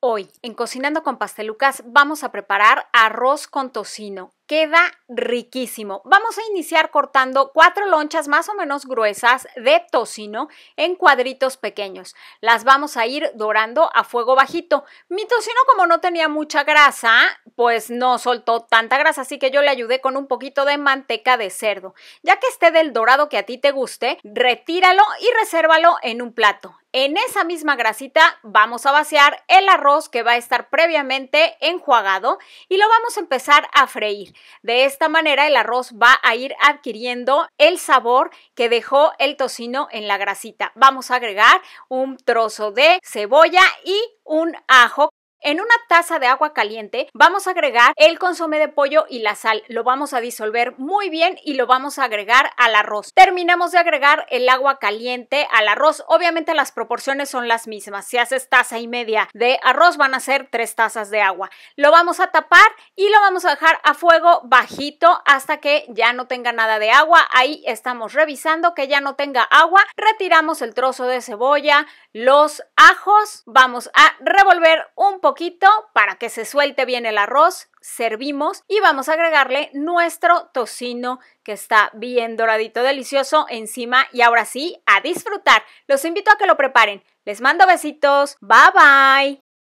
Hoy, en Cocinando con Pastelucas, vamos a preparar arroz con tocino queda riquísimo. Vamos a iniciar cortando cuatro lonchas más o menos gruesas de tocino en cuadritos pequeños. Las vamos a ir dorando a fuego bajito. Mi tocino como no tenía mucha grasa, pues no soltó tanta grasa, así que yo le ayudé con un poquito de manteca de cerdo. Ya que esté del dorado que a ti te guste, retíralo y resérvalo en un plato. En esa misma grasita vamos a vaciar el arroz que va a estar previamente enjuagado y lo vamos a empezar a freír. De esta manera el arroz va a ir adquiriendo el sabor que dejó el tocino en la grasita. Vamos a agregar un trozo de cebolla y un ajo en una taza de agua caliente vamos a agregar el consomé de pollo y la sal. Lo vamos a disolver muy bien y lo vamos a agregar al arroz. Terminamos de agregar el agua caliente al arroz. Obviamente las proporciones son las mismas. Si haces taza y media de arroz van a ser tres tazas de agua. Lo vamos a tapar y lo vamos a dejar a fuego bajito hasta que ya no tenga nada de agua. Ahí estamos revisando que ya no tenga agua. Retiramos el trozo de cebolla, los ajos. Vamos a revolver un poco para que se suelte bien el arroz, servimos y vamos a agregarle nuestro tocino que está bien doradito, delicioso encima y ahora sí, a disfrutar. Los invito a que lo preparen. Les mando besitos. Bye bye.